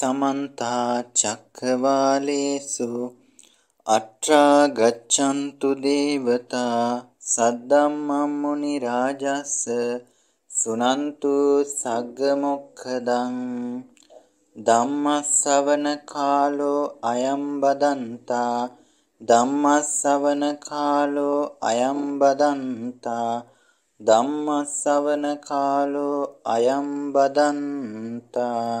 සමන්තා චක්කවාලේසු අට්ඨා ගච්ඡන්තු දේවතා සද්දම්මං මුනි රාජස්ස සුනන්තු සග්ග මොක්ඛදං ධම්මස්සවන කාලෝ අයම් බදන්තා ධම්මස්සවන කාලෝ අයම් බදන්තා ධම්මස්සවන කාලෝ අයම් බදන්තා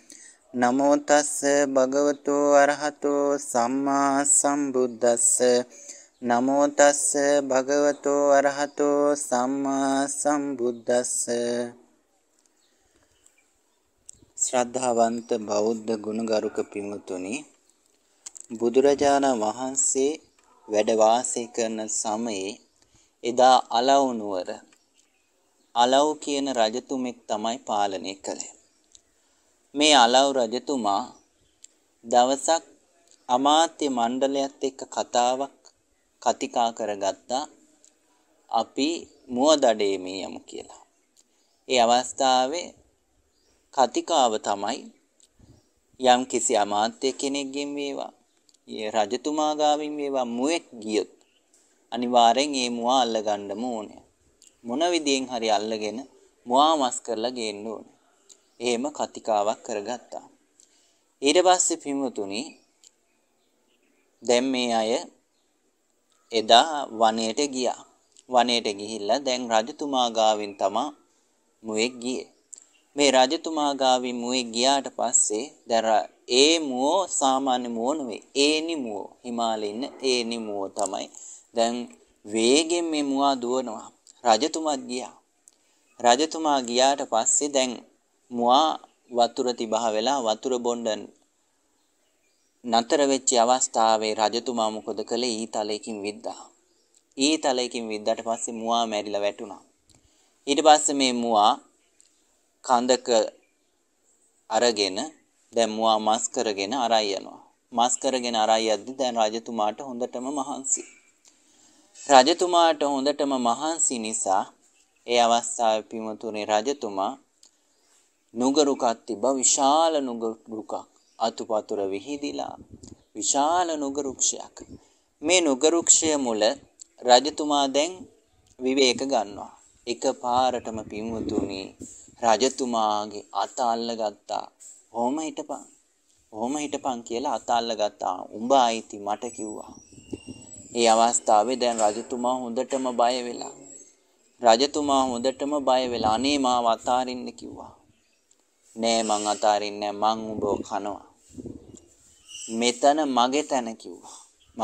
නමෝ තස්ස භගවතු අරහතු සම්මා සම්බුද්දස්ස නමෝ තස්ස භගවතු අරහතු සම්මා සම්බුද්දස්ස ශ්‍රද්ධාවන්ත බෞද්ධ ගුණගරුක පිමුතුනි බුදුරජාණන් වහන්සේ වැඩ වාසය කරන සමයේ එදා අලව් නුවර අලව් කියන රජතුමෙක් තමයි පාලනය කළේ මේ අලව් රජතුමා දවසක් අමාත්‍ය මණ්ඩලයත් එක්ක කතාවක් කතිකා කරගත්තා අපි මුවදඩේ මේ යමු කියලා. ඒ අවස්ථාවේ කතිකාව තමයි යම් කිසි අමාත්‍ය කෙනෙක්ගෙන් වේවා රජතුමා ගාවින් වේවා මුවෙක් ගියොත් අනිවාර්යෙන් ඒ මුවා අල්ලගන්නම ඕනේ. මොන විදියෙන් හරි අල්ලගෙන මුවා මස් කරලා ගේන්න ඕනේ. එහෙම කතිකාවක් කරගත්තා. ඊට පස්සේ පිමුතුනි දැන් මේ අය එදා වනයේට ගියා. වනයේට ගිහිල්ලා දැන් රජතුමා ගාවින් තමා මුවෙක් ගියේ. මේ රජතුමා ගාවින් මුවෙක් ගියාට පස්සේ දැන් ඒ මුව සාමාන්‍ය මුව නෙවෙයි. ඒනි මුව හිමාලයේ ඉන්න ඒනි මුව තමයි. දැන් වේගෙන් මේ මුවා දුවනවා. රජතුමත් ගියා. රජතුමා ගියාට පස්සේ දැන් මුවා වතුර තිබහ වෙලා වතුර බොණ්ඩ නතර වෙච්ච අවස්ථාවේ රජතුමා මොකද කළේ ඊතලයකින් විද්දා. ඊතලයකින් විද්දාට පස්සේ මුවා මැරිලා වැටුණා. ඊට පස්සේ මේ මුවා කඳක අරගෙන දැන් මුවා මස් කරගෙන අරයි යනවා. මස් කරගෙන අරයි යද්දි දැන් රජතුමාට හොඳටම මහන්සි. රජතුමාට හොඳටම මහන්සි නිසා ඒ අවස්ථාවේ පිමතුනේ රජතුමා නුගරුකක් තිබ්බා විශාල නුගරුකක් අතුපතුර විහිදිලා විශාල නුගරුක්ෂයක් මේ නුගරුක්ෂය මුල රජතුමා දැන් විවේක ගන්නවා එකපාරටම පිමුතුනි රජතුමාගේ අත අල්ලගත්තා ඕම හිටපන් ඕම හිටපන් කියලා අත අල්ලගත්තා උඹ ආйти මට කිව්වා ඒ අවස්ථාවේ දැන් රජතුමා හොඳටම බය වෙලා රජතුමා හොඳටම බය වෙලා අනේ මාව අතාරින්න කිව්වා නෑ මං අතාරින්නේ මං උඹව කනවා මෙතන මගේ තැන කිව්වා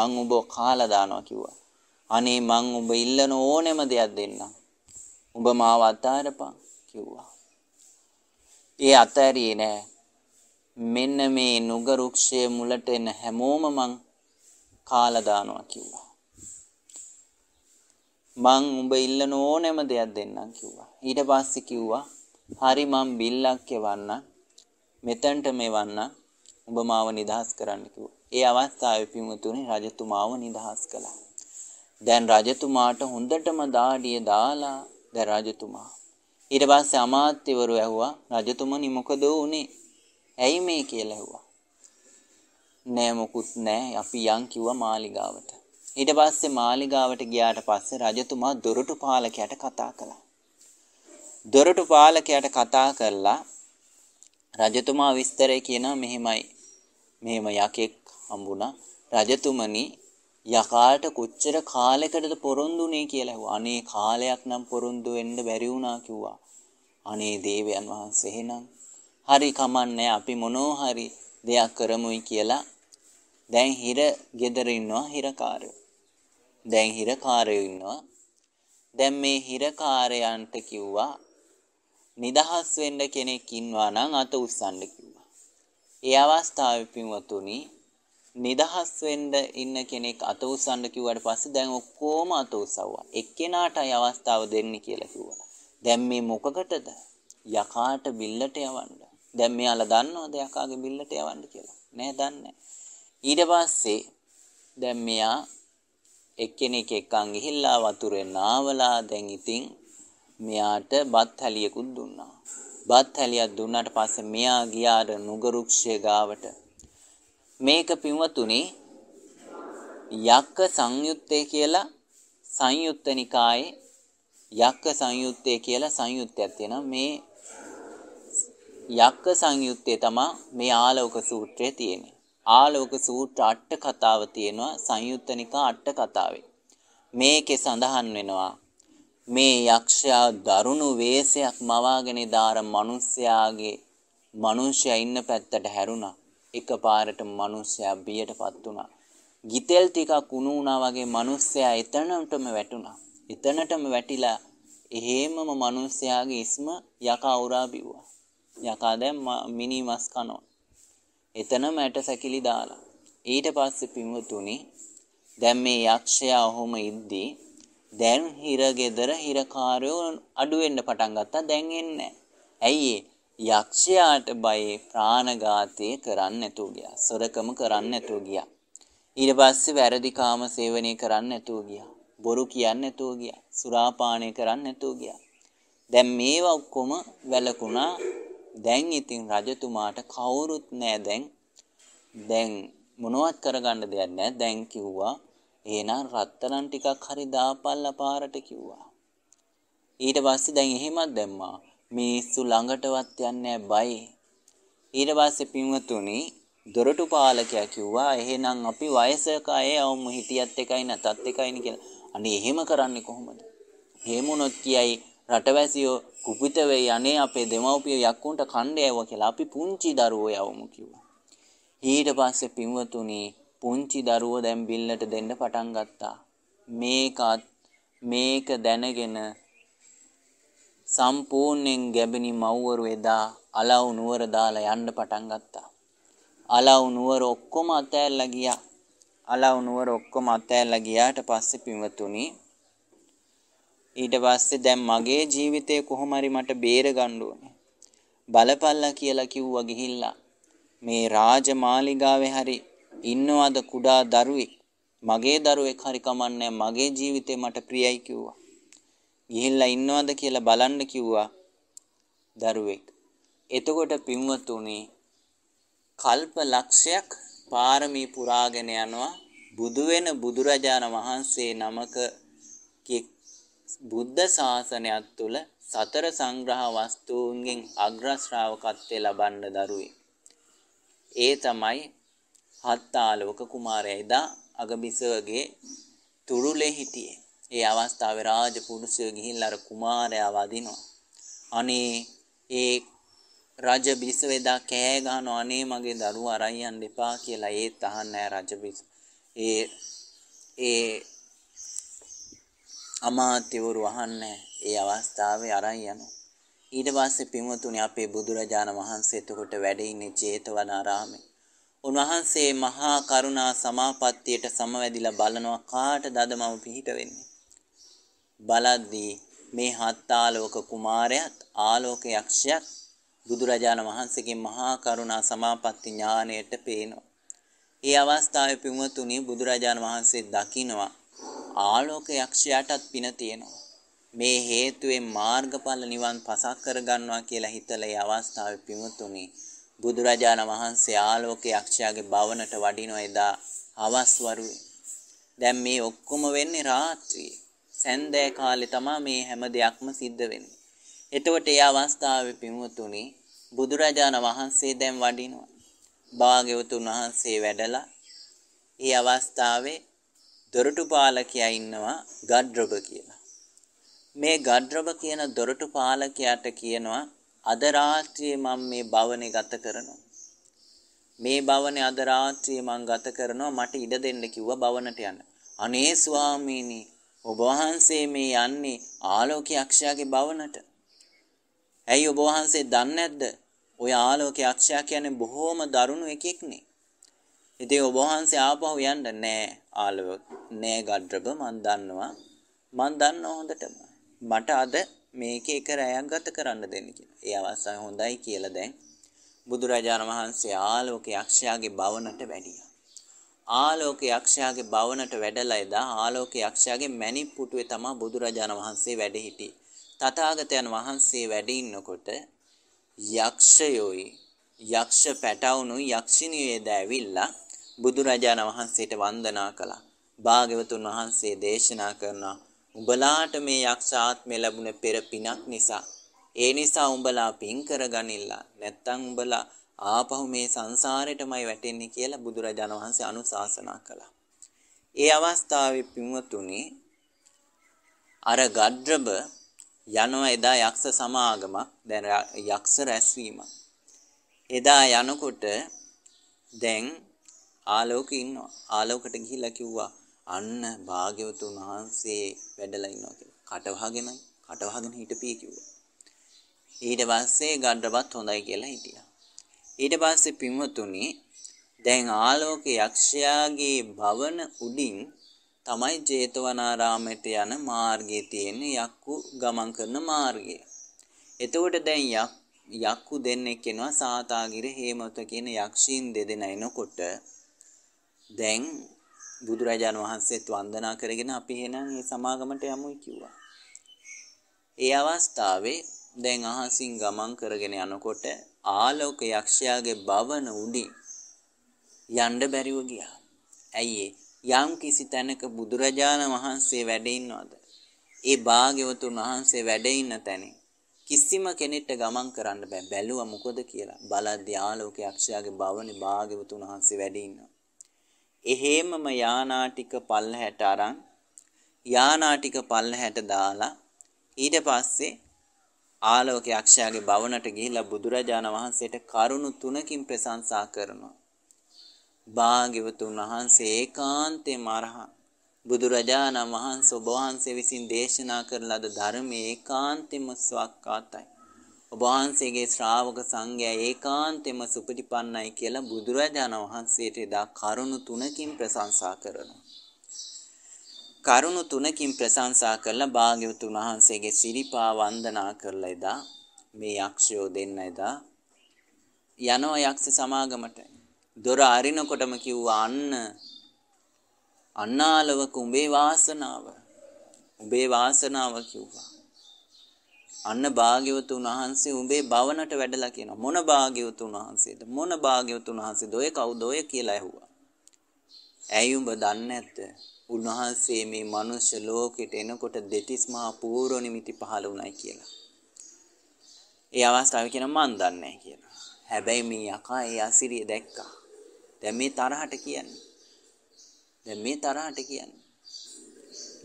මං උඹව කාලා දානවා කිව්වා අනේ මං උඹ ඉල්ලන ඕනෙම දෙයක් දෙන්නම් උඹ මාව අතාරපන් කිව්වා ඒ අතාරියේ නෑ මෙන්න මේ නුග රුක්ෂයේ මුලට එන හැමෝම මං කාලා දානවා කිව්වා මං උඹ ඉල්ලන ඕනෙම දෙයක් දෙන්නම් කිව්වා ඊට පස්සේ කිව්වා හරි මං බිල්ලක් කෙවන්න මෙතනට මෙවන්න ඔබ මාව නිදහස් කරන්න කිව්වා. ඒ අවස්ථාවේ පින්වතුනි රජතුමාව නිදහස් කළා. දැන් රජතුමාට හොඳටම දාඩිය දාලා දැන් රජතුමා ඊට පස්සේ අමාත්‍යවරු ඇහුවා රජතුමනි මොකද වුනේ? ඇයි මේ කියලා ඇහුවා. නෑ මොකුත් නෑ අපි යන් කිව්වා මාලිගාවට. ඊට පස්සේ මාලිගාවට ගියාට පස්සේ රජතුමා දොරටු පාලකයාට කතා කළා. දොරටු පාලකයාට කතා කරලා රජතුමා විස්තරය කියනවා මෙහෙමයි. මෙහෙම යකෙක් හම්බුණා. රජතුමනි යකාට කොච්චර කාලයකටද පොරොන්දුනේ කියලා ඇහුවා. අනේ කාලයක් නම් පොරොන්දු වෙන්න බැරි වුණා කිව්වා. අනේ දේවයන් වහන්සේ එහෙනම් හරි කමන්නේ අපි මොනෝ හරි දෙයක් කරමුයි කියලා දැන් හිර ගෙදර ඉන්නවා හිරකාරයෝ. දැන් හිරකාරයෝ ඉන්නවා. දැන් මේ හිරකාරයන්ට කිව්වා නිදහස් වෙන්න කෙනෙක් ඉන්නවා නම් අත උස්සන්න කිව්වා. ඒ අවස්ථාවේ පින්වතුනි නිදහස් වෙන්න ඉන්න කෙනෙක් අත උස්සන්න කිව්වට පස්සේ දැන් ඔක්කොම අත උස්සවුවා. එක්කෙනාටයි අවස්ථාව දෙන්නේ කියලා කිව්වා. දැන් මේ මොකකටද? යකාට බිල්ලට යවන්න. දැන් මෙයාලා දන්නවද යකාගේ බිල්ලට යවන්න කියලා? නෑ දන්නේ ඊට පස්සේ දැන් මෙයා එක්කෙනෙක් එක්කන් ගිහිල්ලා වතුරේ නාවලා දැන් ඉතින් මෙයාට බත් හැලියකුත් දුන්නා. බත් හැලියක් දුන්නාට පස්සේ මෙයා ගියා අර නුගරුක්ෂය ගාවට. මේක පින්වතුනි යක්ක සංයුත්තේ කියලා සංයුත්ත නිකායේ යක්ක සංයුත්තේ කියලා සංයුත්තයක් තියෙනවා. මේ යක්ක සංයුත්තේ තමයි මේ ආලෝක සූත්‍රය තියෙන්නේ. ආලෝක සූත්‍ර අට කතාව තියෙනවා සංයුත්තනිකා අට කතාවේ. මේකේ සඳහන් වෙනවා මේ යක්ෂයා දරුණු වේසයක් මවාගෙන දාර මිනිස්යාගේ මිනිස්යා ඉන්න පැත්තට හැරුණා. එකපාරට මිනිස්යා බියටපත් වුණා. ගිතෙල් ටිකක් උණු වුණා වගේ මිනිස්යා එතනටම වැටුණා. එතනටම වැටිලා එහෙමම මිනිස්යාගේ ඉස්ම යකා උරා බිව්වා. යකා දැන් මිනි මස් කනවා. එතනම ඇට සැකිලි දාලා. ඊට පස්සේ පින්වතුනි දැන් මේ යක්ෂයා ඔහොම ඉද්දී දැන් හිර ගෙදර හිරකාරයෝ අඩු වෙන්න පටන් ගත්තා දැන් එන්නේ ඇයි යක්ෂයාට බයේ ප්‍රාණඝාතය කරන්න නැතුව ගියා සොරකම කරන්න නැතුව ගියා ඊට පස්සේ වැරදි කාම සේවනය කරන්න නැතුව ගියා බොරු කියන්න නැතුව ගියා සුරාපානය කරන්න නැතුව ගියා දැන් මේවා ඔක්කොම වැළකුණා දැන් ඉතින් රජතුමාට කවුරුත් නෑ දැන් දැන් මොනවත් කරගන්න දෙයක් නෑ දැන් කිව්වා එහෙනම් රත්තරන් ටිකක් හරි දාපල්ලා පාරට කිව්වා. ඊට පස්සේ දැන් එහෙමත් දැම්මා. මිනිස්සු ළඟටවත් යන්නේ බයි. ඊට පස්සේ පින්වතුනි දොරටු පාලකයා කිව්වා එහෙනම් අපි වයසක අය වුම හිටියත් එකයි නැතත් එකයිනේ කියලා. අනේ එහෙම කරන්නේ කොහොමද? එහෙම උනොත් කියයි රටවැසියෝ කුපිත වෙයි අනේ අපේ දෙමව්පිය යක්කුන්ට කණ්ඩේ ඇවුවා කියලා අපි පුංචි දරුවෝ යවමු කිව්වා. ඊට පස්සේ පින්වතුනි පුංචි දරුවෝ දැන් බිල්ලට දෙන්න පටන් ගත්තා. මේකත් මේක දැනගෙන සම්පූර්ණයෙන් ගැබිනි මව්වරු එදා අලව් නුවර දාලා යන්න පටන් ගත්තා. අලව් නුවර ඔක්කොම අතෑරලා ගියා. අලව් නුවර ඔක්කොම අතෑරලා ගියාට පස්සේ පින්වතුනි ඊට පස්සේ දැන් මගේ ජීවිතේ කොහොම හරි මට බේර ගන්න ඕනේ. බලපල්ලා කියලා කිව්වා ගිහිල්ලා මේ රාජමාලිගාවේ හරි ඉන්නවද කුඩා දරුවෙක් මගේ දරුවෙක් හරි කමන්නේ මගේ ජීවිතේ මට ප්‍රියයි කිව්වා. ගිහිල්ලා ඉන්නවද කියලා බලන්න කිව්වා දරුවෙක්. එතකොට පින්වතුනි කල්ප ලක්ෂයක් පාරමී පුරාගෙන යනවා බුදු වෙන බුදුරජාණන් වහන්සේ නමක බුද්ධ ශාසනයත් තුළ සතර සංග්‍රහ වස්තුන්ගෙන් අග්‍ර ශ්‍රාවකත්වය ලබන්න දරුවේ. ඒ තමයි හත්තාලෝක කුමාරයා එදා අගබිසවගේ තුරුලේ හිටියේ. ඒ අවස්ථාවේ රාජපුරුෂය ගිහිල්ලා අර කුමාරයා වදිනවා. අනේ ඒ රජ බිසවෙදා කෑ ගහනවා අනේ මගේ දරුවා අරන් යන්න එපා කියලා ඒත් අහන්නේ රජ බිස. ඒ ඒ අමාත්‍යවරු අහන්නේ ඒ අවස්ථාවේ අරන් යනවා. ඊට පස්සේ පින්වතුනි අපේ බුදුරජාණන් වහන්සේ එතකොට වැඩ ඉන්නේ ජේතවනාරාමේ. උන්වහන්සේ මහා කරුණා සමාපත්තියට සමවැදිලා බලනවා කාටද අද මම පිහිට වෙන්නේ බලද්දී මේ හත් ආලෝක කුමාරයාත් ආලෝක යක්ෂයාත් බුදුරජාණන් වහන්සේගේ මහා කරුණා සමාපatti ඥාණයට පේනවා. ඒ අවස්ථාවේ පින්වතුනි බුදුරජාණන් වහන්සේ දකිනවා ආලෝක යක්ෂයාටත් පින තියෙනවා. මේ හේතුවෙන් මාර්ගඵල නිවන් පසක් කරගන්නවා කියලා හිතලා ඒ අවස්ථාවේ පින්වතුනි බුදුරජාණන් වහන්සේ ආලෝක යක්ෂයාගේ භවනට වඩිනෝ එදා හවස්වරුේ. දැන් මේ ඔක්කොම වෙන්නේ රාත්‍රියේ. සැන්දෑ කාලේ තමයි මේ හැම දෙයක්ම සිද්ධ වෙන්නේ. එතකොට ඒ අවස්ථාවේ පින්වතුනි බුදුරජාණන් වහන්සේ දැන් වඩිනවා. භාග්‍යවතුන් වහන්සේ වැඩලා ඒ අවස්ථාවේ දොරටුපාලකයා ඉන්නවා ගඩ්‍රබ කියලා. මේ ගඩ්‍රබ කියන දොරටුපාලකයාට කියනවා අද රාත්‍රියේ මම මේ භවනේ ගත කරනවා. මේ භවනේ අද රාත්‍රියේ මම ගත කරනවා මට ඉඩ දෙන්න කිව්වා භවනට යන්න. අනේ ස්වාමීනි ඔබ වහන්සේ මේ යන්නේ ආලෝක යක්ෂයාගේ භවනට. ඇයි ඔබ වහන්සේ දන්නේ නැද්ද? ඔය ආලෝක යක්ෂයා කියන්නේ බොහොම දරුණු එකෙක්නේ. ඉතින් ඔබ වහන්සේ ආපහු යන්න නෑ ආලෝක නෑ ගඩරබ මන් දන්නවා. මන් දන්න හොඳටම. මට අද මේක එක රැයක් ගත කරන්න දෙන්න කියලා. ඒ අවස්ථාවේ හොඳයි කියලා දැන් බුදුරජාණන් වහන්සේ ආලෝක යක්ෂයාගේ භවනට වැඩියා. ආලෝක යක්ෂයාගේ භවනට වැඩලා එදා ආලෝක යක්ෂයාගේ මැණික් පුටුවේ තමයි බුදුරජාණන් වහන්සේ වැඩ සිටියේ. තථාගතයන් වහන්සේ වැඩ ඉන්නකොට යක්ෂයෝයි යක්ෂ පැටවුනුයි යක්ෂිනියෝ දෑවිල්ලා බුදුරජාණන් වහන්සේට වන්දනා කළා. භාග්‍යවතුන් වහන්සේ දේශනා කරනවා උඹලාට මේ යක්ෂාත්මය ලැබුණ පෙර පිනක් නිසා. ඒ නිසා උඹලා පින් කරගනිල්ලා. නැත්තම් උඹලා ආපහු මේ සංසාරෙටමයි වැටෙන්නේ කියලා බුදුරජාණන් වහන්සේ අනුශාසනා කළා. ඒ අවස්ථාවේ පින්වතුනි අර ගඩ්‍රබ යනවා එදා යක්ෂ සමාගමක් දැන් යක්ෂ රැස්වීම. එදා යනකොට දැන් ආලෝක ඉන්නවා. ආලෝකට ගිහිල්ලා කිව්වා අන්න භාග්‍යවතුන් වහන්සේ වැඩලා ඉන්නවා කියලා. කට වහගෙනයි, කට වහගෙන හිටපිය කිව්වා. ඊට පස්සේ ගඩබත් හොඳයි කියලා හිටියා. ඊට පස්සේ පින්වතුනි දැන් ආලෝක යක්ෂයාගේ භවන උඩින් තමයි ජේතවනාරාමයට යන මාර්ගයේ තියෙන යක්කු ගමන් කරන මාර්ගය. එතකොට දැන් යක්කු දෙන්නෙක් එනවා සාතාගිර හේමවත කියන යක්ෂීන් දෙදෙනා එනකොට දැන් බුදුරජාණන් වහන්සේත් වන්දනා කරගෙන අපි එහෙනම් මේ සමාගමට යමුයි කිව්වා. ඒ අවස්ථාවේ දැන් අහසින් ගමන් කරගෙන යනකොට ආලෝක යක්ෂයාගේ භවන උඩින් යන්න බැරිව ගියා. ඇයි යම් කිසි තැනක බුදුරජාණන් වහන්සේ වැඩ ඉන්නවද? ඒ භාග්‍යවතුන් වහන්සේ වැඩ ඉන්න තැනේ කිසිම කෙනෙක්ට ගමන් කරන්න බෑ. බැලුවා මොකද කියලා. බලද්දී ආලෝක යක්ෂයාගේ භවනේ භාග්‍යවතුන් වහන්සේ වැඩ ඉන්නවා. එහෙමම යානා ටික පල්ලහැට අරන් යානා ටික පල්ලහැට දාලා ඊට පස්සේ ආලෝක යක්ෂයාගේ භවනට ගිහිලා බුදුරජාණන් වහන්සේට කරුණු තුනකින් ප්‍රශංසා කරනවා. භාග්‍යවතුන් වහන්සේ ඒකාන්තයෙන්ම අරහන් බුදුරජාණන් වහන්සේ ඔබ වහන්සේ විසින් දේශනා කරන ලද ධර්මයේ ඒකාන්තයෙන්ම ස්වකකාතයි. ඔබ වහන්සේගේ ශ්‍රාවක සංඝයා ඒකාන්තෙම සුපටිපන්නයි කියලා බුදුරජාණන් වහන්සේට එදා කරුණු තුනකින් ප්‍රශංසා කරනවා. කරුණු තුනකින් ප්‍රශංසා කරලා භාග්‍යවතුන් වහන්සේගේ සිරිපා වන්දනා කරලා එදා මේ යක්ෂයෝ දෙන්න එදා යනවා යක්ෂ සමාගමට. දොර අරිනකොටම කිව්වා අන්න අන්නාලව කුඹේ වාසනාව. උඹේ වාසනාව කිව්වා. අන්න භාග්‍යවතුන් වහන්සේ උඹේ භවනට වැඩලා කියනවා මොන භාග්‍යවතුන් වහන්සේද මොන භාග්‍යවතුන් වහන්සේද ඔය කවුද ඔය කියලා ඇහුවා ඇයි උඹ දන්නේ නැද්ද උන්වහන්සේ මේ මනුෂ්‍ය ලෝකෙට එනකොට දෙතිස් මහා පූර්ව නිමිති පහළ වුණයි කියලා ඒ අවස්ථාවේ කියන මන් දන්නේ නැහැ කියලා හැබැයි මේ යකා ඒ අසිරිය දැක්කා දැන් මේ තරහට කියන්නේ දැන් මේ තරහට කියන්නේ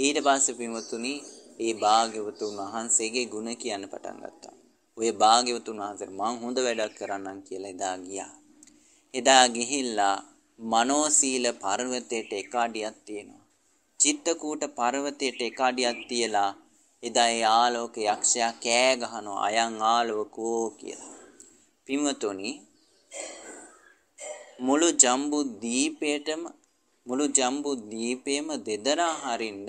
ඊට පස්සේ පින්වතුනි ඒ භාග්‍යවතුන් වහන්සේගේ ගුණ කියන්න පටන් ගත්තා. ඔය භාග්‍යවතුන් වහන්සේ මං හොඳ වැඩක් කරන්නම් කියලා එදා ගියා. එදා ගිහිල්ලා මනෝසීල පර්වතයට එක අඩියක් තියෙනවා. චිත්තකූට පර්වතයට එක අඩියක් තියලා එදා ඒ ආලෝක යක්ෂයා කෑ ගහනවා අයන් ආලෝකෝ කියලා. පින්වතුනි මුළු ජම්බු දීපේටම මුළු ජම්බු දීපේම දෙදරා හරින්න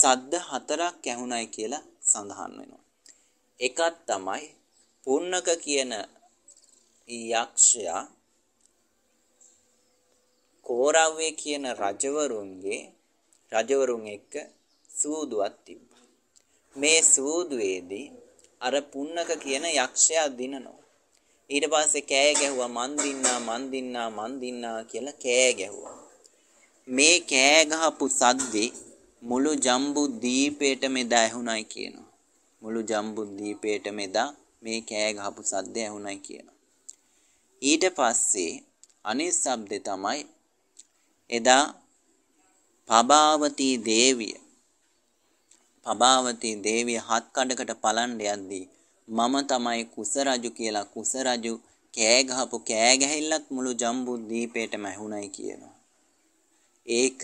සද්ද හතරක් ඇහුණයි කියලා සඳහන් වෙනවා. එකක් තමයි පුන්නක කියන යක්ෂයා කෝරව්වේ කියන රජවරුන්ගේ රජවරුන් එක්ක සූදුවක් තිබ්බා. මේ සූදුවේදී අර පුන්නක කියන යක්ෂයා දිනනවා. ඊට පස්සේ කෑ ගැහුවා මන් දින්නා මන් දින්නා මන් දින්නා කියලා කෑ ගැහුවා. මේ කෑ ගහපු සද්දේ මුළු ජම්බු දීපේට මෙදා ඇහුණයි කියනවා. මුළු ජම්බු දීපේට මෙදා මේ කෑ ගහපු සද්ද ඇහුණයි කියනවා. ඊට පස්සේ අනිත් શબ્දේ තමයි එදා පබාවතී දේවිය පබාවතී දේවිය හත් කඩකට පලන් යද්දී මම තමයි කුස රජු කියලා කුස රජු කෑ ගහපු කෑ ගැහිල්ලත් මුළු ජම්බුද්දීපේටම ඇහුණයි කියනවා. ඒක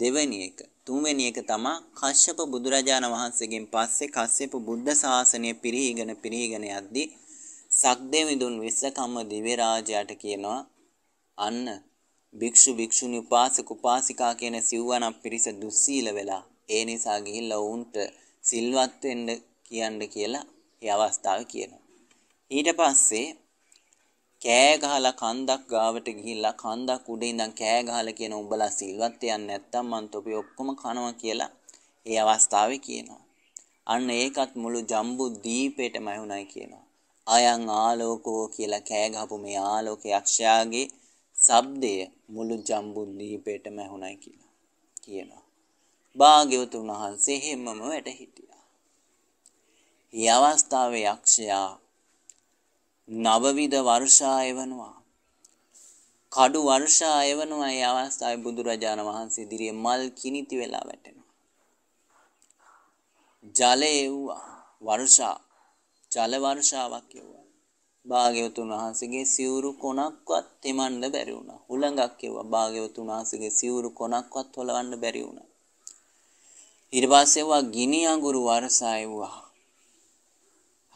දෙවැනි එක තුන්වැනි එක තමා කශ්‍යප බුදුරජාණන් වහන්සේගෙන් පස්සේ කශ්‍යප බුද්ධ ශාසනය පිරිහීගෙන පිරිහීගෙන යද්දී සක්දෙවිඳුන් විස්සකම්ම දිව්‍ය රාජයාට කියනවා අන්න භික්ෂු භික්ෂුණී උපාසක උපාසිකා කියන සිව්වනම් පිරිස දුස්සීල වෙලා ඒ නිසා ගිහිල්ලා වුන්ට සිල්වත් වෙන්න කියන්න කියලා ඒ අවස්ථාවේ කියනවා ඊට පස්සේ කෑ ගහලා කන්දක් ගාවට ගිහිල්ලා කන්දක් උඩ ඉඳන් කෑ ගහලා කියන උඹලා සිල්වත් යන්නේ නැත්තම් මං තොපි ඔක්කොම කනවා කියලා ඒ අවස්ථාවේ කියනවා. අන්න ඒකත් මුළු ජම්බු දීපේටම ඇහුණයි කියනවා. අයං ආලෝකෝ කියලා කෑ ගහපු මේ ආලෝක යක්ෂයාගේ ශබ්දය මුළු ජම්බු දීපේටම ඇහුණයි කියලා කියනවා. භාග්‍යවතුන් වහන්සේ හැමම වැඩ හිටියා. මේ අවස්ථාවේ යක්ෂයා නවවිධ වර්ෂා එවනවා. කඩු වර්ෂා එවනවා ඒ අවස්ථාවේ බුදුරජාණන් වහන්සේ ඉදිරියේ මල් කිනිති වෙලා වැටෙනවා. ජලය එව්වා වර්ෂා ජල වර්ෂාවක් එව්වා. භාග්‍යවතුන් වහන්සේගේ සිවුරු කොනක්වත් තෙමන්න බැරි වුණා. උලඟක් එව්වා භාග්‍යවතුන් වහන්සේගේ සිවුරු කොනක්වත් හොලවන්න බැරි වුණා. ඊට පස්සේ වා ගිනි අඟුරු වර්ෂා එව්වා.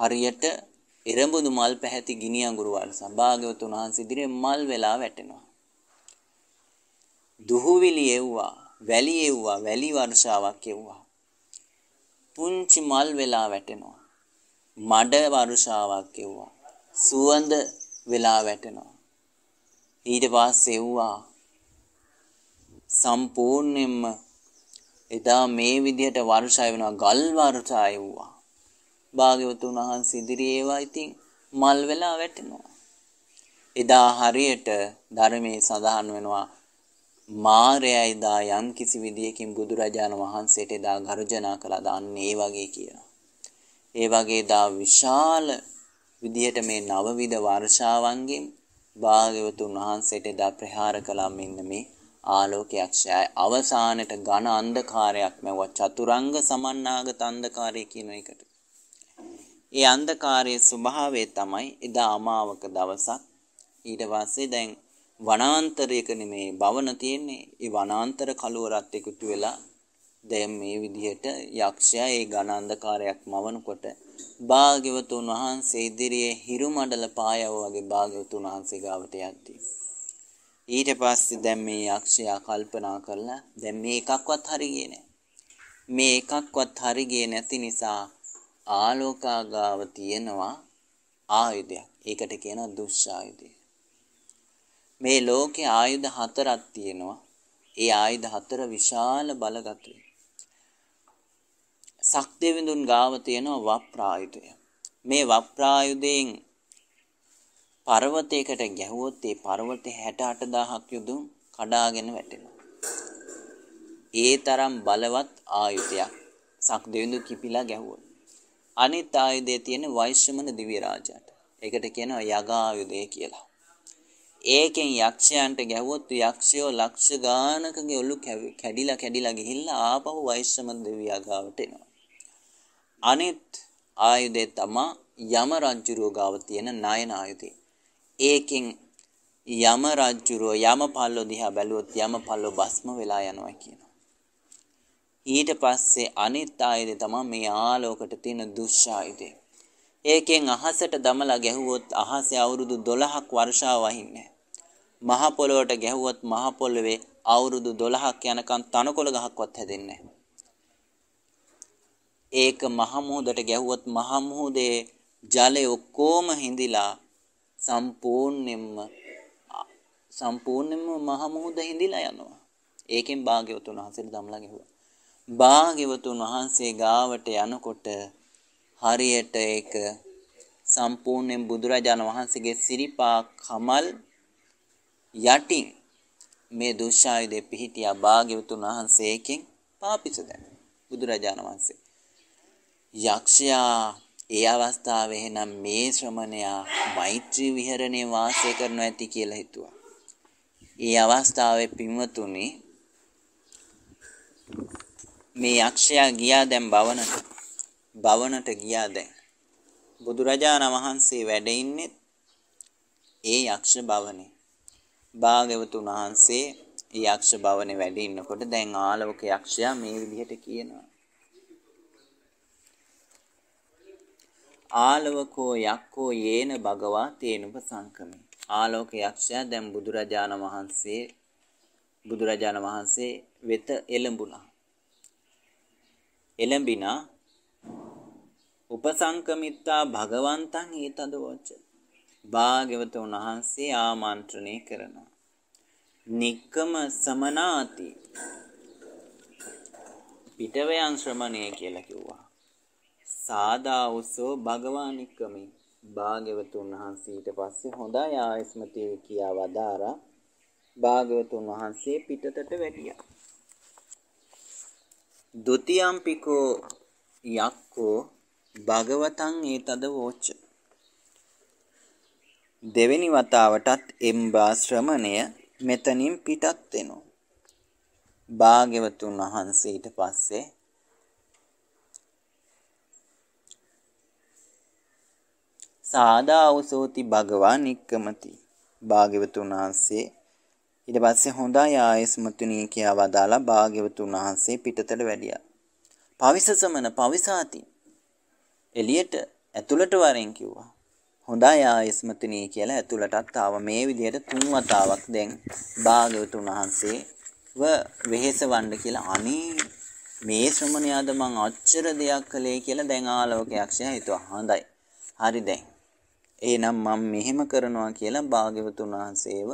හරියට එරඹුදු මල් පැහැති ගිනි අඟුරු වර්ෂා භාග්‍යවතුන් වහන්සේ ඉදිරියේ මල් වෙලා වැටෙනවා. දුහුවිලි එව්වා, වැලි එව්වා, වැලි වර්ෂාවක් එව්වා. පුංචි මල් වෙලා වැටෙනවා. මඩ වර්ෂාවක් එව්වා. සුවඳ වෙලා වැටෙනවා. ඊට පස්සේ එව්වා සම්පූර්ණයෙන්ම එදා මේ විදිහට වර්ෂා වෙනවා ගල් වර්ෂා එව්වා. භාග්‍යවතුන් වහන්සේ ඉදිරියේවා ඉතින් මල් වෙලා වැටෙනවා. එදා හරියට ධර්මයේ සඳහන් වෙනවා මාරයයි දා යම් කිසි විදියකින් බුදුරජාණන් වහන්සේට එදා ගර්ජනා කළා දාන්නේ ඒ වගේ කියලා. ඒ වගේ දා විශාල විදියට මේ නවවිධ වර්ෂාවන්ගෙන් භාග්‍යවතුන් වහන්සේට එදා ප්‍රහාර කළා මෙන්න මේ ආලෝකයක්ෂය අවසානයේ ඝන අන්ධකාරයක් මෙව චතුරංග සමන්නාගත අන්ධකාරය කියන එකට ඒ අන්ධකාරයේ ස්වභාවය තමයි එදා අමාවක දවසක් ඊට පස්සේ දැන් වනාන්තරයක නෙමේ භවන තියෙන්නේ. ඒ වනාන්තර කලවරත් එකතු වෙලා දැන් මේ විදිහට යක්ෂයා ඒ ඝන අන්ධකාරයක් මවනකොට භාග්‍යවතුන් වහන්සේ ඉදිරියේ හිරු මඩල පායව වගේ භාග්‍යවතුන් වහන්සේ ගාවට යද්දී ඊට පස්සේ දැන් මේ යක්ෂයා කල්පනා කරලා දැන් මේ එකක්වත් හරියන්නේ නැහැ. මේ එකක්වත් හරියන්නේ නැති නිසා ආලෝකාගාව තියෙනවා ආයුධයක්. ඒකට කියනවා දුස්සායුධය. මේ ලෝකේ ආයුධ හතරක් තියෙනවා. ඒ ආයුධ හතර විශාල බලගතුයි. සක්දේවිඳුන් ගාව තියෙනවා වප්‍රායුධය. මේ වප්‍රායුධයෙන් පර්වතයකට ගැහුවොත් ඒ පර්වතේ 68000ක් යුදුම් කඩාගෙන වැටෙනවා. ඒ තරම් බලවත් ආයුධයක් සක්දේවිඳු කිපිලා ගැහුවොත් අනිත් ආයුධය තියෙන්නේ වෛශ්‍යමන දිව්‍ය රාජාට. ඒකට කියනවා යගායුධය කියලා. ඒකෙන් යක්ෂයන්ට ගැහුවොත් යක්ෂයෝ ලක්ෂ ගානකගේ ඔලු කැඩිලා කැඩිලා ගිහිල්ලා ආපහු වෛශ්‍යමන දිව්‍ය යගාවට එනවා. අනිත් ආයුධය තමයි යම රජුරෝ ගාව තියෙන නයන ආයුධය. ඒකෙන් යම රජුරෝ යම පල්ලෝ දිහා බැලුවොත් යම පල්ලෝ භස්ම වෙලා යනවා කියනවා. ඊට පස්සේ අනිත් ආයතේ තමයි මේ ආලෝකට තියෙන දුෂ්චායතේ. ඒකෙන් අහසට දමලා ගැහුවොත් අහසේ අවුරුදු 12ක් වර්ෂාව වහින්නේ. මහ පොළොවට ගැහුවොත් මහ පොළොවේ අවුරුදු 12ක් යනකම් තනකොළ ගහක්වත් හැදෙන්නේ ඒක මහ මුහුදට ගැහුවොත් මහ මුහුදේ ජලය ඔක්කොම හිඳිලා සම්පූර්ණයෙන්ම සම්පූර්ණයෙන්ම මහ මුහුද හිඳිලා යනවා. ඒකෙන් භාග්‍යවතුන් වහන්සේට දමලා ගැහුවා. භාග්‍යවතුන් වහන්සේ ගාවට යනකොට හරියට ඒක සම්පූර්ණයෙන් බුදුරජාණන් වහන්සේගේ සිරිපා කමල් යටින් මේ දුෂ්චායුධේ පිහිටියා භාග්‍යවතුන් වහන්සේ එකෙන් පාපිස දැන බුදුරජාණන් වහන්සේ යක්ෂයා ඒ අවස්ථාවේ එහෙනම් මේ ශ්‍රමණයා මෛත්‍රී විහරණේ වාසය කරනවා ඇති කියලා හිතුවා. ඒ අවස්ථාවේ පින්වතුනි මේ යක්ෂයා ගියා දැන් භවනට භවනට ගියා දැන් බුදුරජාණන් වහන්සේ වැඩ ඉන්නේ ඒ යක්ෂ භවනේ භාග්‍යවතුන් වහන්සේ ඒ යක්ෂ භවනේ වැඩ ඉන්නකොට දැන් ආලවක යක්ෂයා මේ විදිහට කියනවා ආලවකෝ යක්කෝ යේන භගවා තේනුප සංකමේ ආලෝක යක්ෂයා දැන් බුදුරජාණන් වහන්සේ බුදුරජාණන් වහන්සේ වෙත එළඹුණා එළඹිනා උපසංකමිත්තා භගවන්තං ඒතද වච භාග්‍යවතුන් වහන්සේ ආමන්ත්‍රණය කරනවා නික්කම සමනාති පිටවයන් ශ්‍රමණය කියලා කිව්වා සාදා උසෝ භගවානික්කමේ භාග්‍යවතුන් වහන්සේ ඊට පස්සේ හොඳයි ආයස්මතිය කියා වදාරා භාග්‍යවතුන් වහන්සේ පිටතට වැටියා දුතියම්පිකෝ යක්කෝ භගවතං ඒතද වෝච දෙවෙනි වතාවටත් එම්බා ශ්‍රමණය මෙතනින් පිටත් වෙනවා භාග්‍යවතුන් වහන්සේ ඊට පස්සේ සාදා උසෝති භගවා නික්කමති භාග්‍යවතුන් වහන්සේ ඊට පස්සේ හොඳයි ආයෙස් මුතුණිය කියා වදාලා භාග්‍යවතුන් වහන්සේ පිටතට වැඩියා. පවිසසමන පවිසාති. එළියට ඇතුළට වරෙන් කිව්වා. හොඳයි ආයෙස් මුතුණිය කියලා ඇතුළටත් ආව මේ විදිහට තුන් වතාවක් දැන් භාග්‍යවතුන් වහන්සේව වෙහෙසවන්න කියලා අනේ මේ ශ්‍රමණයාද මං අච්චර දෙයක් කළේ කියලා දැන් ආලෝකයක්ෂයා හිතුවා. හොඳයි. හරි දැන්. එහෙනම් මම මෙහෙම කරනවා කියලා භාග්‍යවතුන් වහන්සේව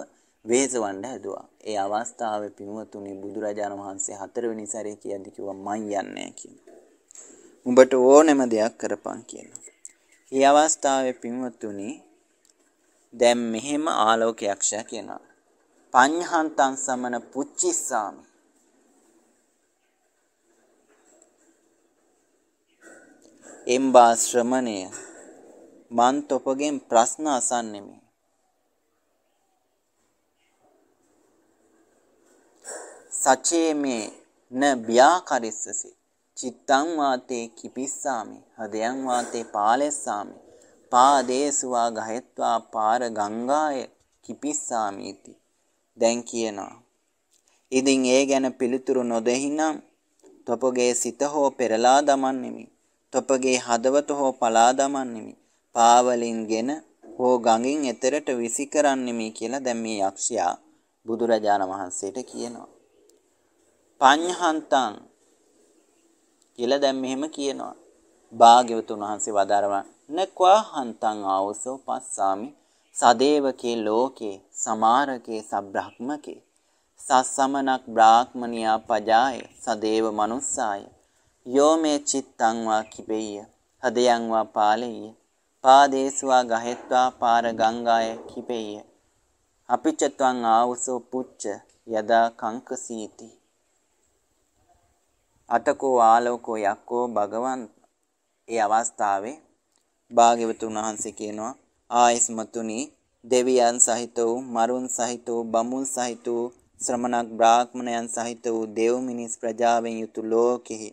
වෙහෙසවන්න හැදුවා. ඒ අවස්ථාවේ පින්වතුනි බුදුරජාණන් වහන්සේ හතරවෙනි සැරේ කියද්දි කිව්වා මං යන්නේ කියලා. උඹට ඕනෙම දෙයක් කරපන් කියලා. ඒ අවස්ථාවේ පින්වතුනි දැන් මෙහෙම ආලෝකයක්ෂය කියනවා. පඤ්ඤහන්තං සමන පුච්චිස්සාමි. එම්බා ශ්‍රමණය මන් තොපගෙන් ප්‍රශ්න අසන්නෙමි. සචේමේ න ව්‍යාකරිස්සසි චිත්තං වාතේ කිපිස්සාමි හදයන් වාතේ පාලෙස්සාමි පාදේසුවා ගහෙත්වා පාර ගංගාය කිපිස්සාමීති දැන් කියනවා ඉතින් ඒ ගැන පිළිතුරු නොදෙහිනම් තොපගේ සිත හෝ පෙරලා දමන්නෙමි තොපගේ හදවත හෝ පලා දමන්නෙමි පාවලින්ගෙන හෝ ගඟින් එතරට විසි කරන්නෙමි කියලා දැන් මේ යක්ෂයා බුදුරජාණන් වහන්සේට කියනවා පඤ්හන්තං කියලා දැන් මෙහෙම කියනවා. භාග්‍යවතුන් වහන්සේ වදාරනවා නක්වා හන්තං ආවසෝ පස්සාමි සදේවකේ ලෝකේ සමාරකේ සබ්‍රහ්මකේ සස්සමනක් බ්‍රාහ්මනියා පජාය සදේව මනුස්සාය යෝ මේ චිත්තං වා කිපෙය්‍ය හදයන් වා පාලෙය්‍ය පාදේශවා ගහෙත්වා පාර ගංගාය කිපෙය්‍ය අපිච්චත්වං ආවසෝ පුච්ච යදා කංකසීති අතකෝ ආලෝකෝ යක්කෝ භගවන් ඒ අවස්ථාවේ භාග්‍යවතුන් වහන්සේ කියනවා ආයස්මතුනි දෙවියන් සහිත වූ මරුන් සහිත වූ බමුන් සහිත වූ ශ්‍රමණක් බ්‍රාහ්මණයන් සහිත වූ දෙව් මිනිස් ප්‍රජාවෙන් යුතු ලෝකෙහි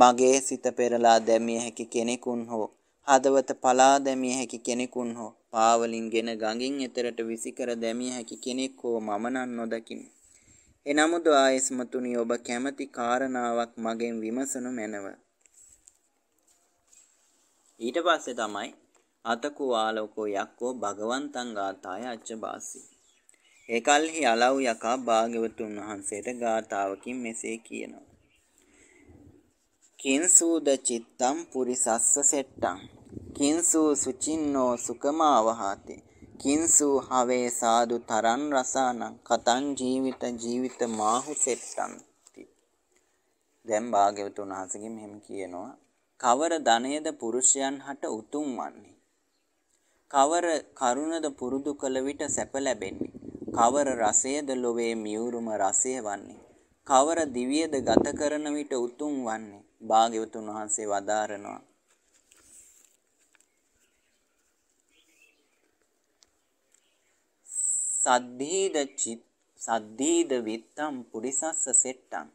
මගේ සිත පෙරලා දැමිය හැකි කෙනෙකුන් හෝ හදවත පලා දැමිය හැකි කෙනෙකුන් හෝ පාවලින්ගෙන ගඟින් එතරට විසිකර දැමිය හැකි කෙනෙක් හෝ මම නම් නොදකිමි එනමුදු ආයස්මතුනි ඔබ කැමති කාරණාවක් මගෙන් විමසනු මැනව. ඊට පස්සේ තමයි අතකු ආලෝකෝ යක්කෝ භගවන්තං ගාථාය අච්චබාසී. ඒකල්හි අලව් යකා භාග්‍යවතුන් වහන්සේට ගාථාවකින් මෙසේ කියනවා. කින්සූද චිත්තම් පුරිසස්ස සෙට්ටං කින්සූ සුචින්නෝ සුකමාවහාතේ කින්සූ හවේ සාදු තරන් රසානං කතං ජීවිත ජීවිත මාහු සෙට්ටන්ති දැන් භාග්‍යවතුන් වහන්සේගෙන් මෙහෙම කියනවා කවර ධනයද පුරුෂයන් හට උතුම් වන්නේ කවර කරුණද පුරුදු කළ විට සැප ලැබෙන්නේ කවර රසයද ලොවේ මියුරුම රසය වන්නේ කවර දිවියද ගත කරන විට උතුම් වන්නේ භාග්‍යවතුන් වහන්සේ වදාරනවා සද්ධීද චිත් සද්ධීද විත්තම් පුරිසස්ස සෙට්ටං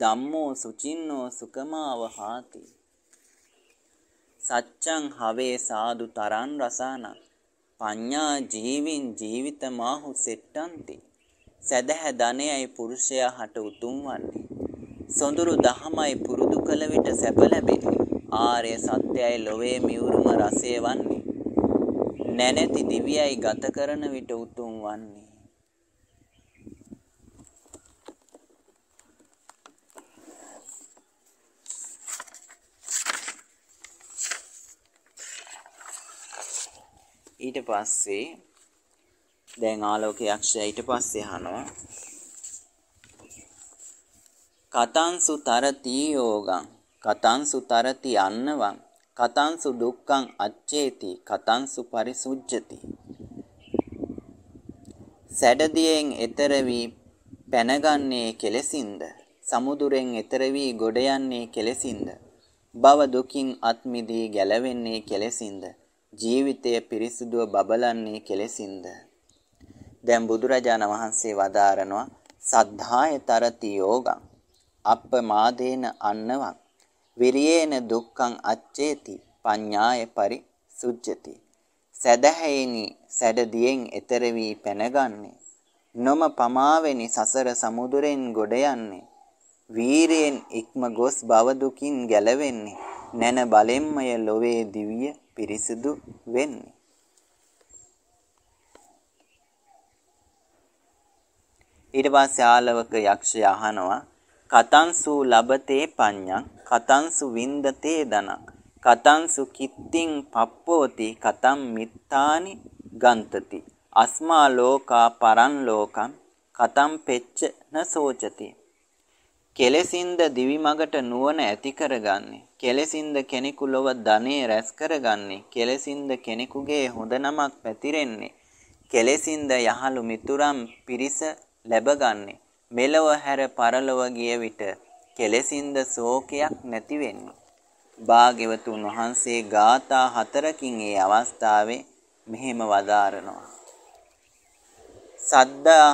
ධම්මෝ සුචින්නෝ සුකමාවහාති සච්ඡං හවේ සාදු තරන් රසානං පඤ්ඤා ජීවින් ජීවිත මාහු සෙට්ටන්ති සදහ ධනයයි පුරුෂයා හට උතුම් වන්නේ සොඳුරු දහමයි පුරුදු කල විට සැප ලැබෙන්නේ ආර්ය සත්‍යයයි ලොවේ මියුරුම රසය වන්නේ නැනැති දිවියයි ගත කරන විට උතුම් වන්නේ. ඊට පස්සේ දැන් ආලෝක යක්ෂය ඊට පස්සේ අහනවා කතංසු තරති යෝගං කතංසු තරති අන්නවං කතංසු දුක්ඛං අච්චේති කතංසු පරිසුජ්ජති සැඩදියෙන් එතර වී පැනගන්නේ කෙලසින්ද සමුදුරෙන් එතර වී ගොඩ යන්නේ කෙලසින්ද භව දුකින් අත් මිදී ගැලවෙන්නේ කෙලසින්ද ජීවිතය පිරිසුදුව බබලන්නේ කෙලසින්ද දැන් බුදුරජාණන් වහන්සේ වදාරනවා සද්ධාය තරති යෝගං අප්පමාදේන අන්නවක් විරියේන දුක්ඛං අච්චේති පඤ්ඤාය පරි සුජ්ජති සදහැයිනි සැඩදියෙන් එතර වී පැනගන්නේ නොම පමාවෙනි සසර සමුදුරෙන් ගොඩ යන්නේ වීරයෙන් ඉක්ම ගොස් බව දුකින් ගැලවෙන්නේ නැන බලෙන්මය ලොවේ දිවිය පිරිසුදු වෙන්නේ ඊට පස්සේ ආලවක යක්ෂයා අහනවා කතන්සු ලබතේ පඤ්ඤං කතන්සු වින්දතේ ධනං කතන්සු කිත්තිං පප්පෝති කතම් මිත්තානි ගන්තති අස්මා ලෝකා පරං ලෝකං කතම් පෙච්ච න සෝචති කෙලසින්ද දිවි මගට නුවණ ඇති කරගන්නේ කෙලසින්ද කෙනෙකු ලොව ධනෙ රැස් කරගන්නේ කෙලසින්ද කෙනෙකුගේ හොඳ නමක් පැතිරෙන්නේ කෙලසින්ද යහළු මිතුරම් පිරිස ලැබගන්නේ මෙලව හැර පරලොව ගිය විට කෙලෙසින්ද ශෝකයක් නැති වෙන්න. භාග්‍යවතුන් වහන්සේ ගාථා හතරකින් ඒ අවස්ථාවේ මෙහෙම වදාරනවා. සද්දා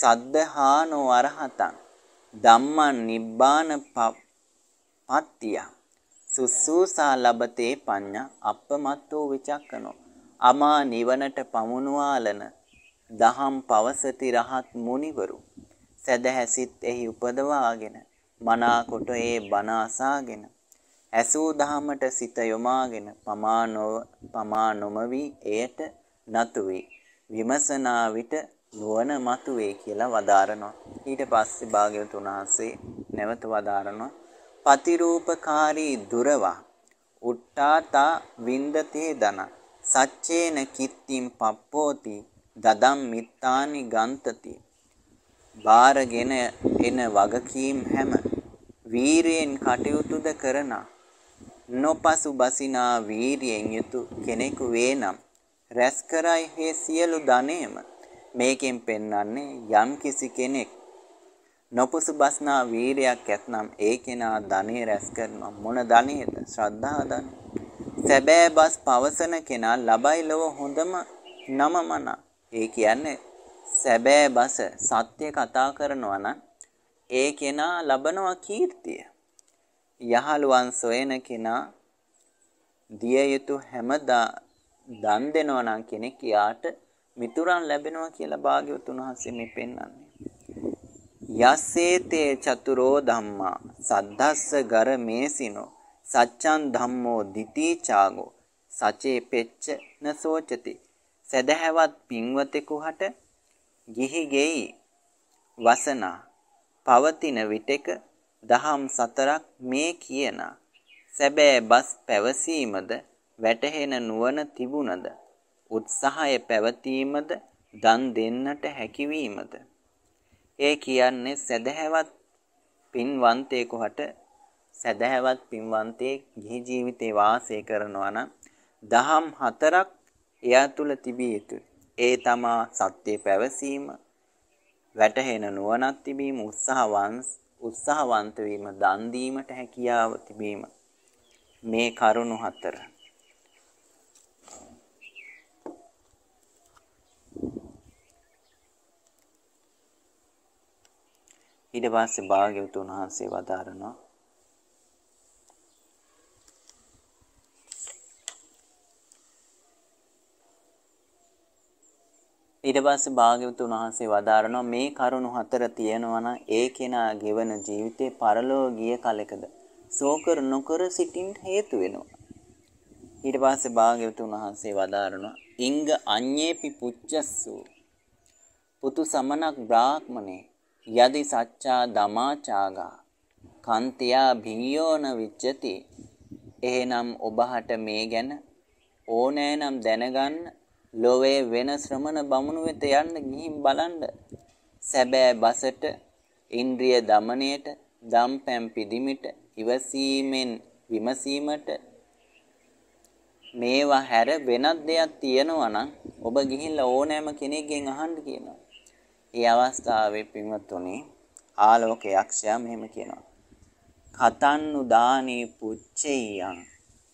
සද්දහානෝ අරහතං ධම්මං නිබ්බාන පත්තිය සුසුසා ලබතේ පඤ්ඤා අපමත්තෝ විචක්කනෝ අමා නිවනට පමුණුවාලන දහම් පවසති රහත් මුනිවරු සැදැහැසිත් එහි උපදවාගෙන මනාකොට ඒ බණ අසාගෙන ඇසූ දහමට සිත යොමාගෙන පමානෝ පමානොම වී එයට නතු වේ විමසනා විට නුවණ මතුවේ කියලා වදාරනවා ඊට පස්සේ භාග්‍යවතුන් වහන්සේ නැවත වදාරනවා පතිරූපකාරී දුරවා උට්ටාතා වින්දතේ දන සච්චේන කිත්තිම් පප්පෝති දදම් මිත්තානි ගන්තති බාරගෙන එන වගකීම් හැම වීරයෙන් කටයුතුද කරනා නොපසු බසිනා වීරියෙන් යුතු කෙනෙකු වේනම් රැස් කරයි හේ සියලු ධනෙම මේකෙන් පෙන්වන්නේ යම් කිසි කෙනෙක් නොපසු බස්නා වීරයක් ඇත්නම් ඒ කෙනා ධනෙ රැස් කරනවා මොන ධනෙද ශ්‍රද්ධා ධනෙ සැබෑ බස් පවසන කෙනා ලබයි ලොව හොඳම නම මන ඒ කියන්නේ සැබෑ බස සත්‍ය කතා කරනවා නම් ඒ කෙනා ලබනවා කීර්තිය. යහළුවන් සොයන කෙනා දිය යුතු හැමදා දන් දෙනවා නම් කෙනෙක් යාට මිතුරන් ලැබෙනවා කියලා භාග්‍යවතුන් වහන්සේ මේ පෙන්වන්නේ. යස්සේතේ චතුරෝ ධම්මා සද්දස්ස ගර මේසිනෝ සච්ඡන් ධම්මෝ දිතී චාගෝ සචේ පෙච්ච නසෝචති සදහැවත් පින්වතෙකුහට ගිහිගෙයි වසනා පවතින විටෙක දහම් සතරක් මේ කියන සැබෑ බස් පැවසීමද වැටහෙන නුවණ තිබුණද උත්සාහය පැවතීමද දන් දෙන්නට හැකිවීමද ඒ කියන්නේ සදහැවත් පින්වන්තයෙකුට සදහැවත් පින්වන්තයෙක් ගිහි ජීවිතේ වාසය කරනවා නම් දහම් හතරක් එයා තුල තිබිය යුතුයි ඒ තමා සත්‍ය පැවසීම වැටහෙන නුවණක් තිබීම උත්සාහවන්ස් උත්සාහවන්ත වීම දන් දීමට හැකියාව තිබීම මේ කරුණු හතර ඊට පස්සේ භාග්‍යවතුන් වහන්සේ වදාරනවා ඊට පස්සේ භාග්‍යවතුන් වහන්සේ වදාරනවා මේ කරුණු හතර තියෙනවා නම් ඒ කෙනා ගෙවන ජීවිතේ පරලෝක ගිය කලකද සෝකර නොකර සිටින් හේතු වෙනවා. ඊට පස්සේ භාග්‍යවතුන් වහන්සේ වදාරනවා ඉංග අඤ්ඤේපි පුච්චස්සු පුතු සමනක් බ්‍රාහ්මනේ යදි සච්චා දමාචාගා කන්තියා භිනියෝන විච්ඡති එහෙනම් ඔබහට මේ ගැන ඕනෑනම් දැනගන්න ලොවේ වෙන ශ්‍රමණ බමුණු වෙත යන්න ගිහින් බලන්න. සැබෑ බසට, ඉන්ද්‍රිය দমনයට, දම්පැම් පිදිමිට, ඉවසීමෙන් විමසීමට මේවා හැර වෙනත් දෙයක් තියෙනවා නම් ඔබ ගිහිල්ලා ඕනෑම කෙනෙක්ගෙන් අහන්න කියනවා. ඒ අවස්ථාවේ පින්වත්තුනි ආලෝක යක්ෂයා මෙහෙම කියනවා. කතන්නු දානේ පුච්චෙයං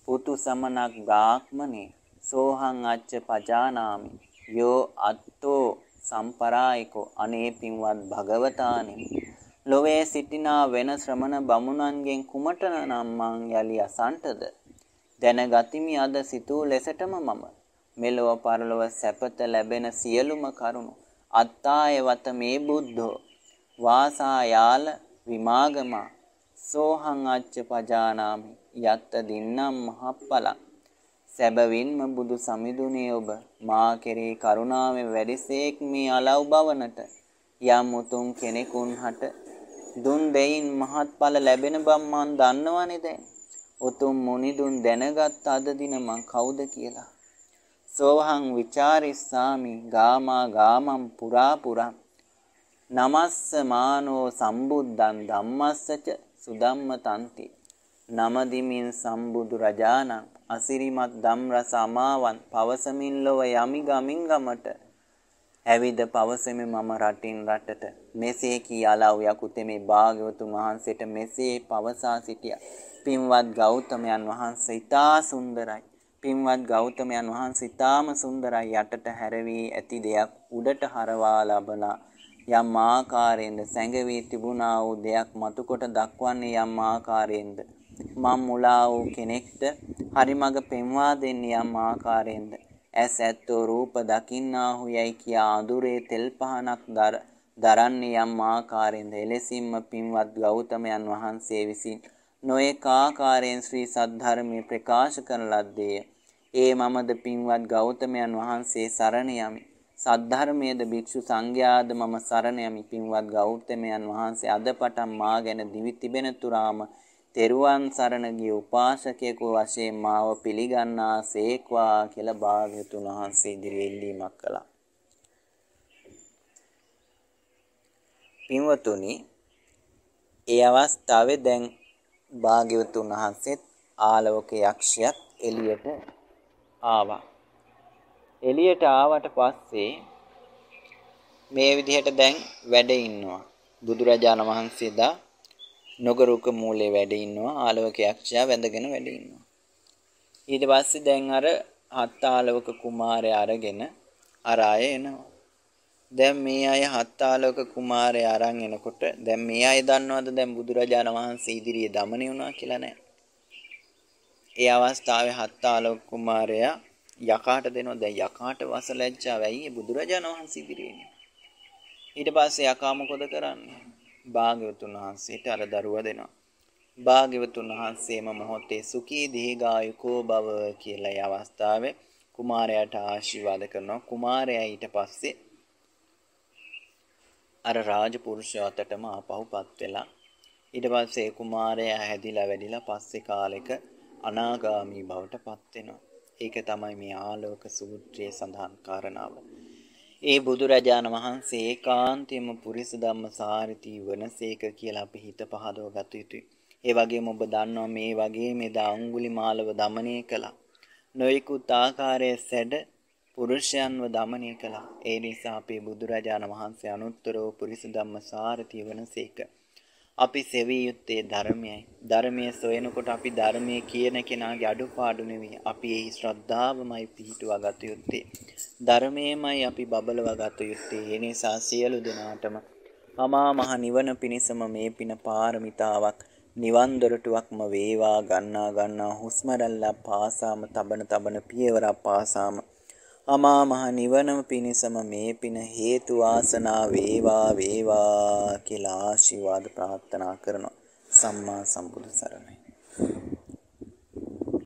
පුතු සමනක් ගාක්මනේ සෝහං අච්ච පජානාමි යෝ අත්තෝ සම්පරායිකෝ අනේ පින්වත් භගවතානි ලොවේ සිටිනා වෙන ශ්‍රමණ බමුණන්ගෙන් කුමට නම් මං යලි අසන්ටද දැනගතිමි අද සිතූ ලෙසටම මම මෙලොව පරලොව සැපත ලැබෙන සියලුම කරුණු අත්තාය වත මේ බුද්ධෝ වාසායාල විමාගම සෝහං අච්ච පජානාමි යත්ත දින්නම් මහප්පලං සැබවින්ම බුදු සමිඳුනේ ඔබ මා කෙරෙහි කරුණාවෙන් වැඩිසේක් මේ අලව් බවනට යම් උතුම් කෙනෙකුන් හට දුන් දෙයින් මහත්ඵල ලැබෙන බව මන් දන්නවනේ දැන් උතුම් මුනිදුන් දැනගත් අද දින මං කවුද කියලා සෝහං විචාරිස්සාමි ගාමා ගාමම් පුරා පුරා නමස්ස මානෝ සම්බුද්ධං ධම්මස්සච සුදම්ම තන්ති නමදිමින් සම්බුදු රජාණන් අසිරිමත් දම් රස අමාවන් පවසමින් ලොව යමි ගමින් ගමට ඇවිද පවසෙමි මම රටින් රටට මෙසේ කී අලව් යකුතෙමේ භාග්‍යවතුන් වහන්සේට මෙසේ පවසා සිටියා පින්වත් ගෞතමයන් වහන්සේ ඉතා සුන්දරයි පින්වත් ගෞතමයන් වහන්සේ ඉතාම සුන්දරයි යටට හැරවී ඇති දෙයක් උඩට හරවා ලබලා යම් ආකාරයෙන්ද සැඟවී තිබුණා වූ දෙයක් මතුකොට දක්වන්නේ යම් ආකාරයෙන්ද මම මුලා වූ කෙනෙක්ට හරි මඟ පෙන්වා දෙන්නේ යම් ආකාරයෙන්ද ඇස් ඇත්තෝ රූප දකින්නාහු යයි කියා අඳුරේ තෙල් පහනක් දරන්නේ යම් ආකාරයෙන්ද එලෙසින්ම පින්වත් ගෞතමයන් වහන්සේ විසින් නොඑක ආකාරයෙන් ශ්‍රී සද්ධර්මයේ ප්‍රකාශ කරන ලද්දේය ඒ මමද පින්වත් ගෞතමයන් වහන්සේ සරණ යමි සද්ධර්මයේද භික්ෂු සංඝයාද මම සරණ යමි පින්වත් ගෞතමයන් වහන්සේ අද පටන් මා ගැන දිවි තිබෙන තුරාම තෙරුවන් සරණ ගිය උපාසකයෙකු වශයෙන් මාව පිළිගන්නා සේක්වා කියලා භාග්‍යතුන් වහන්සේ ඉදිරියෙල්ලීමක් කළා. පින්වතුනි, ඒ අවස්ථාවේ දැන් භාග්‍යවතුන් වහන්සේත් ආලෝක යක්ෂයත් එළියට ආවා. එළියට ආවට පස්සේ මේ විදිහට දැන් වැඩ ඉන්නවා. බුදුරජාණන් වහන්සේ දා නොගරුක මූලේ වැඩ ඉන්නවා ආලවක යක්ෂයා වැඳගෙන වැඩ ඉන්නවා ඊට පස්සේ දැන් අර හත් ආලවක කුමාරයා අරගෙන අර අය එනවා දැන් මේ අය හත් ආලවක කුමාරයා අරන් එනකොට දැන් මේ අය දන්නවද දැන් බුදුරජාණන් වහන්සේ ඉදිරියේ දමණය වුණා කියලා නෑ ඒ අවස්ථාවේ හත් ආලවක කුමාරයා යකාට දෙනවා දැන් යකාට වසලැජ්ජාව ඇයි බුදුරජාණන් වහන්සේ ඉදිරියේ ඊට පස්සේ යකා මොකද කරන්නේ භාග්‍යවතුන් වහන්සේට අර දරුවා දෙනවා. භාග්‍යවතුන් වහන්සේම මොහොතේ සුඛී දීගායුකෝ බව කියලා ඒ අවස්ථාවේ කුමාරයාට ආශිර්වාද කරනවා. කුමාරයා ඊට පස්සේ අර රාජපුරුෂයා අතටම ආපහුපත් වෙලා ඊට පස්සේ කුමාරයා හැදිලා වැඩිලා පස්සේ කාලෙක අනාගාමී බවට පත් වෙනවා. ඒක තමයි මේ ආලෝක සූත්‍රයේ සඳහන් කාරණාව. ඒ බුදුරජාණන් වහන්සේ ඒකාන්තයෙන්ම පුරිස ධම්ම සාරති වනසේක කියලා අපි හිත පහදව ගත යුතුයි. ඒ වගේම ඔබ දන්නවා මේ වගේ මෙදා අඟුලිමාලව দমনය කළා. නොයෙකුත් ආකාරයේ සැඩ පුරුෂයන්ව দমনය කළා. ඒ නිසා අපේ බුදුරජාණන් වහන්සේ අනුත්තරෝ පුරිස ධම්ම සාරති වනසේක අපි සෙවිය යුත්තේ ධර්මයයි. ධර්මයේ සොයනකොට අපි ධර්මයේ කියන කෙනාගේ අඩුපාඩු නෙවෙයි. අපි ඒ ශ්‍රද්ධාවමයි පිහිටුවා ගත යුත්තේ. ධර්මයේමයි අපි බබලවා ගත යුත්තේ. ඒ නිසා සියලු දෙනාටම අමා මහ නිවන පිණිසම මේ පින පාරමිතාවක් නිවන් දොරටුවක්ම වේවා ගන්නා ගන්නා හුස්ම රැල්ල පාසාම තබන තබන පියවර පාසාම අමා මහ නිවනම පිණසම මේ පින හේතු වාසනා වේවා වේවා කියලා ආශිර්වාද ප්‍රාර්ථනා කරනවා සම්මා සම්බුදු සරණයි